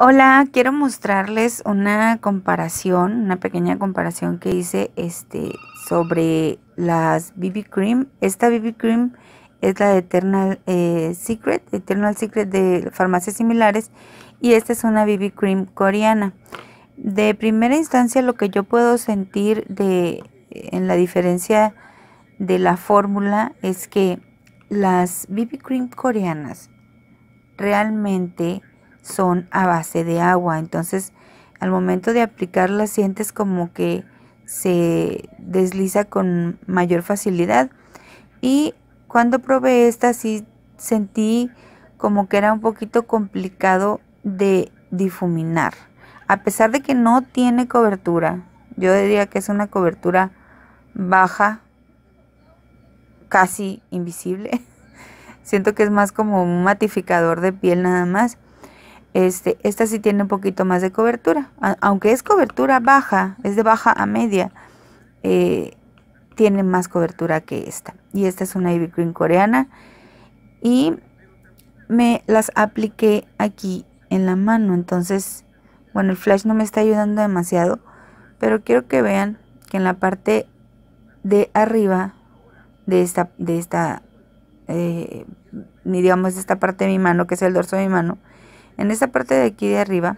Hola, quiero mostrarles una comparación, una pequeña comparación que hice este, sobre las BB Cream. Esta BB Cream es la de Eternal eh, Secret, Eternal Secret de farmacias similares y esta es una BB Cream coreana. De primera instancia lo que yo puedo sentir de, en la diferencia de la fórmula es que las BB Cream coreanas realmente son a base de agua. Entonces, al momento de aplicarlas sientes como que se desliza con mayor facilidad. Y cuando probé esta sí sentí como que era un poquito complicado de difuminar. A pesar de que no tiene cobertura, yo diría que es una cobertura baja, casi invisible. Siento que es más como un matificador de piel nada más. Este, esta sí tiene un poquito más de cobertura. aunque es cobertura baja, es de baja a media, eh, tiene más cobertura que esta. Y esta es una Ivy Green coreana. Y me las apliqué aquí en la mano. Entonces, bueno, el flash no me está ayudando demasiado. Pero quiero que vean que en la parte de arriba de esta, de esta, eh, digamos, esta parte de mi mano, que es el dorso de mi mano, en esta parte de aquí de arriba,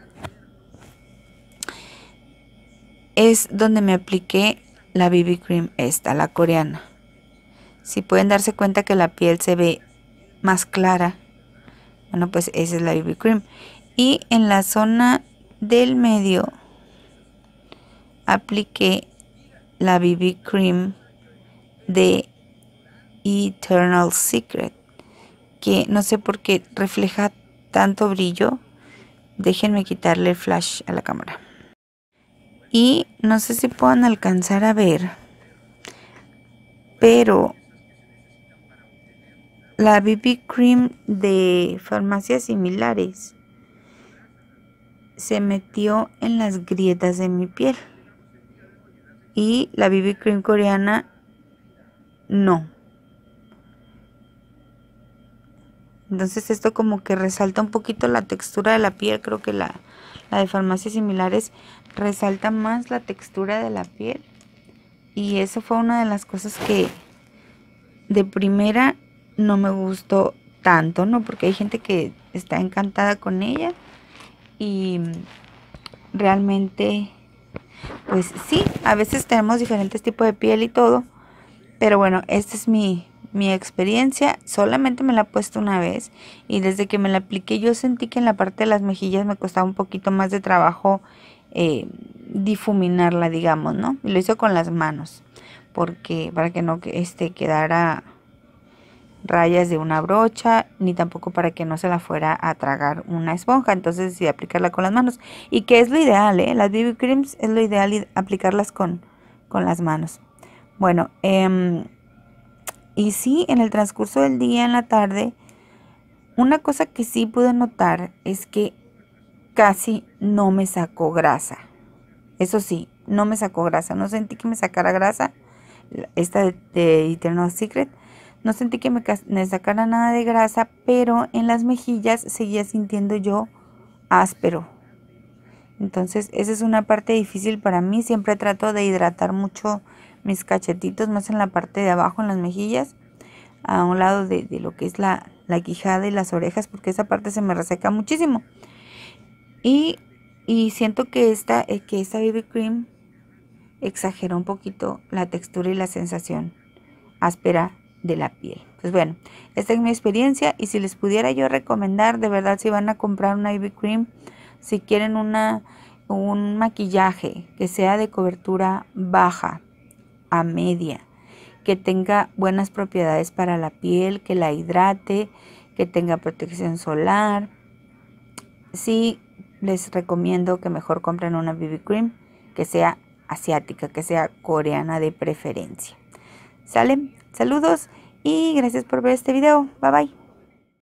es donde me apliqué la BB Cream esta, la coreana. Si pueden darse cuenta que la piel se ve más clara, bueno, pues esa es la BB Cream. Y en la zona del medio apliqué la BB Cream de Eternal Secret, que no sé por qué refleja tanto brillo, déjenme quitarle el flash a la cámara. Y no sé si puedan alcanzar a ver, pero la BB Cream de farmacias similares se metió en las grietas de mi piel. Y la BB Cream coreana no. Entonces esto como que resalta un poquito la textura de la piel. Creo que la, de farmacias similares resalta más la textura de la piel. Y eso fue una de las cosas que de primera no me gustó tanto, ¿no? Porque hay gente que está encantada con ella y realmente, pues sí, a veces tenemos diferentes tipos de piel y todo, pero bueno, este es mi, mi experiencia solamente me la he puesto una vez y desde que me la apliqué yo sentí que en la parte de las mejillas me costaba un poquito más de trabajo eh, difuminarla, digamos, ¿no? Y lo hice con las manos porque para que no este, quedara rayas de una brocha ni tampoco para que no se la fuera a tragar una esponja entonces sí aplicarla con las manos y que es lo ideal ¿eh? las BB creams es lo ideal aplicarlas con, con las manos bueno eh, y sí, en el transcurso del día, en la tarde, una cosa que sí pude notar es que casi no me sacó grasa. Eso sí, no me sacó grasa. No sentí que me sacara grasa. Esta de, Eternal Secret. No sentí que me, sacara nada de grasa, pero en las mejillas seguía sintiendo yo áspero. Entonces, esa es una parte difícil para mí. Siempre trato de hidratar mucho mis cachetitos, más en la parte de abajo, en las mejillas, a un lado de, lo que es la, la, quijada y las orejas, porque esa parte se me reseca muchísimo. Y, siento que esta, eh, que BB Cream exagera un poquito la textura y la sensación áspera de la piel. Pues bueno, esta es mi experiencia y si les pudiera yo recomendar, de verdad, si van a comprar una baby Cream, si quieren una un maquillaje que sea de cobertura baja a media, que tenga buenas propiedades para la piel, que la hidrate, que tenga protección solar. Sí, les recomiendo que mejor compren una BB cream que sea asiática, que sea coreana de preferencia. ¿Sale? Saludos y gracias por ver este video. Bye bye.